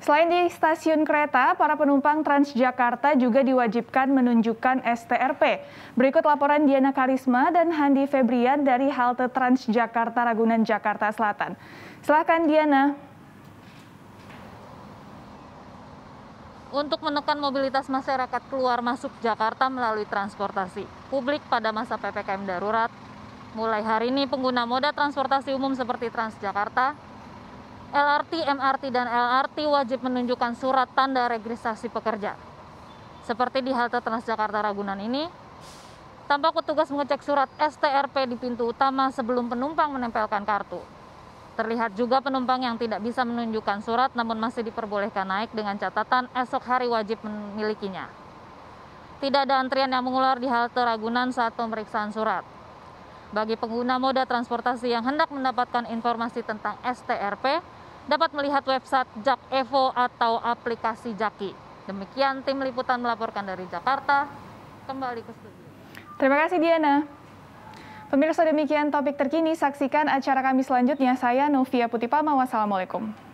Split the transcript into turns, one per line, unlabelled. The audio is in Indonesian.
Selain di stasiun kereta, para penumpang Transjakarta juga diwajibkan menunjukkan STRP. Berikut laporan Diana Karisma dan Handi Febrian dari halte Transjakarta Ragunan Jakarta Selatan. Silahkan Diana.
Untuk menekan mobilitas masyarakat keluar masuk Jakarta melalui transportasi publik pada masa PPKM darurat, mulai hari ini pengguna moda transportasi umum seperti Transjakarta, LRT, MRT, dan LRT wajib menunjukkan surat tanda registrasi pekerja. Seperti di halte Transjakarta Ragunan ini, tampak petugas mengecek surat STRP di pintu utama sebelum penumpang menempelkan kartu. Terlihat juga penumpang yang tidak bisa menunjukkan surat namun masih diperbolehkan naik dengan catatan esok hari wajib memilikinya. Tidak ada antrian yang mengular di halte Ragunan saat pemeriksaan surat. Bagi pengguna moda transportasi yang hendak mendapatkan informasi tentang STRP, dapat melihat website Jak Evo atau aplikasi Jaki. Demikian tim liputan melaporkan dari Jakarta.
Kembali ke studio.
Terima kasih Diana. Pemirsa demikian topik terkini, saksikan acara kami selanjutnya. Saya Novia Putipama, wassalamualaikum.